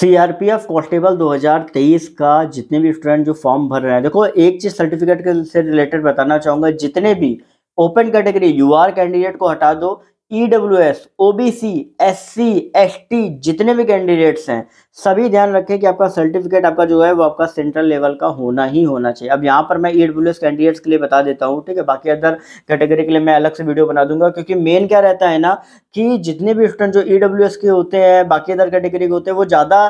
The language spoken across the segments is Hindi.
सीआरपीएफ हजार 2023 का जितने भी स्टूडेंट जो फॉर्म भर रहे हैं देखो एक चीज सर्टिफिकेट से रिलेटेड बताना चाहूंगा जितने भी ओपन कैटेगरी यूआर कैंडिडेट को हटा दो E W S O B C S C S T जितने भी कैंडिडेट्स हैं सभी ध्यान रखें कि आपका सर्टिफिकेट आपका जो है वो आपका सेंट्रल लेवल का होना ही होना चाहिए अब यहाँ पर मैं ई डब्ल्यू एस कैंडिडेट्स के लिए बता देता हूँ ठीक है बाकी अदर कैटेगरी के लिए मैं अलग से वीडियो बना दूंगा क्योंकि मेन क्या रहता है ना कि जितने भी स्टूडेंट जो ई डब्ल्यू एस के होते हैं बाकी अदर कैटेगरी के होते हैं वो ज़्यादा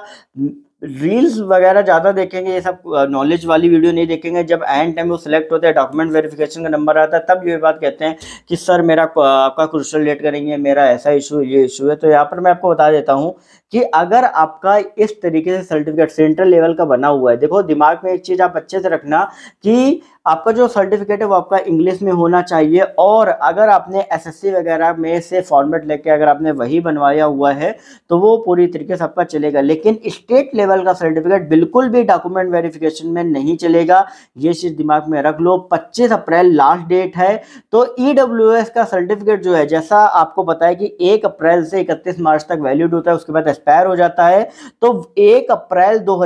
रील्स वगैरह ज़्यादा देखेंगे ये सब नॉलेज वाली वीडियो नहीं देखेंगे जब एंड टाइम वो सिलेक्ट होते हैं डॉक्यूमेंट वेरिफिकेशन का नंबर आता है तब ये बात कहते हैं कि सर मेरा आपका क्रूशल लेट करेंगे मेरा ऐसा इशू ये इशू है तो यहाँ पर मैं आपको बता देता हूँ कि अगर आपका इस तरीके से सर्टिफिकेट सेंट्रल लेवल का बना हुआ है देखो दिमाग में एक चीज़ आप अच्छे से रखना कि आपका जो सर्टिफिकेट है वो आपका इंग्लिश में होना चाहिए और अगर आपने एसएससी वगैरह में से फॉर्मेट लेके अगर आपने वही बनवाया हुआ है तो वो पूरी तरीके से आपका चलेगा लेकिन स्टेट लेवल का सर्टिफिकेट बिल्कुल भी डॉक्यूमेंट वेरिफिकेशन में नहीं चलेगा ये चीज़ दिमाग में रख लो पच्चीस अप्रैल लास्ट डेट है तो ई e का सर्टिफिकेट जो है जैसा आपको पता है कि एक अप्रैल से इकतीस मार्च तक वैल्यूड होता है उसके बाद एक्सपायर हो जाता है तो एक अप्रैल दो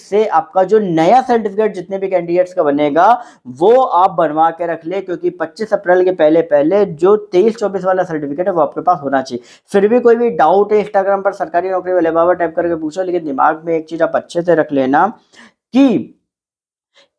से आपका जो नया सर्टिफिकेट जितने भी कैंडिडेट्स का बनेगा बनेगा वो आप बनवा के रख ले क्योंकि 25 अप्रैल के पहले पहले जो 23-24 वाला सर्टिफिकेट है वो आपके पास होना चाहिए फिर भी कोई भी डाउट है इंस्टाग्राम पर सरकारी नौकरी वाले बाबा टाइप करके पूछो लेकिन दिमाग में एक चीज़ आप अच्छे से रख लेना कि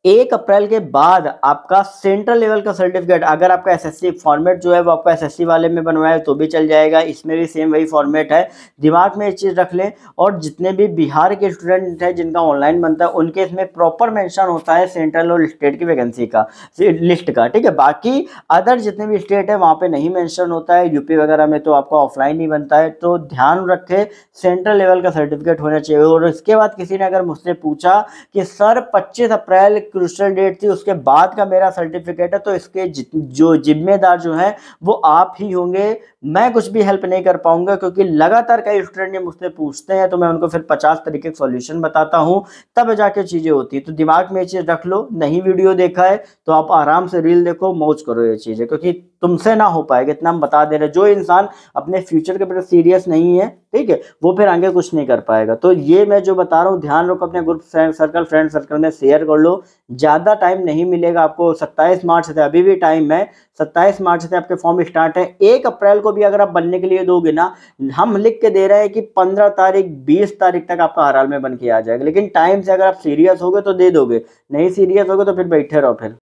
एक अप्रैल के बाद आपका सेंट्रल लेवल का सर्टिफिकेट अगर आपका एसएससी फॉर्मेट जो है वो आपका एसएससी वाले में बनवाया तो भी चल जाएगा इसमें भी सेम वही फॉर्मेट है दिमाग में इस चीज़ रख लें और जितने भी बिहार के स्टूडेंट हैं जिनका ऑनलाइन बनता है उनके इसमें प्रॉपर मेंशन होता है सेंट्रल और स्टेट की वैकेंसी का लिस्ट का ठीक है बाकी अदर जितने भी स्टेट है वहाँ पर नहीं मैंशन होता है यूपी वगैरह में तो आपका ऑफलाइन ही बनता है तो ध्यान रखें सेंट्रल लेवल का सर्टिफिकेट होना चाहिए और इसके बाद किसी ने अगर मुझसे पूछा कि सर पच्चीस अप्रैल क्रूशल डेट थी उसके बाद का मेरा सर्टिफिकेट है तो इसके जो जिम्मेदार जो हैं वो आप ही होंगे मैं कुछ भी हेल्प नहीं कर पाऊंगा क्योंकि लगातार कई स्टूडेंट ये मुझसे पूछते हैं तो मैं उनको फिर पचास तरीके के सॉल्यूशन बताता हूँ तब जाके चीज़ें होती है तो दिमाग में ये चीज़ रख लो नहीं वीडियो देखा है तो आप आराम से रील देखो मौज करो ये चीज़ें क्योंकि तुमसे ना हो पाएगा इतना हम बता दे रहे जो इंसान अपने फ्यूचर के प्रति सीरियस नहीं है ठीक है वो फिर आगे कुछ नहीं कर पाएगा तो ये मैं जो बता रहा हूँ ध्यान रखो अपने ग्रुप सर्कल फ्रेंड सर्कल में शेयर कर लो ज़्यादा टाइम नहीं मिलेगा आपको 27 मार्च से अभी भी टाइम है 27 मार्च से आपके फॉर्म स्टार्ट है एक अप्रैल को भी अगर आप बनने के लिए दोगे ना हम लिख के दे रहे हैं कि 15 तारीख 20 तारीख तक आपका हर हाल में बन के आ जाएगा लेकिन टाइम से अगर आप सीरियस होगे तो दे दोगे नहीं सीरियस होगे तो फिर बैठे रहो फिर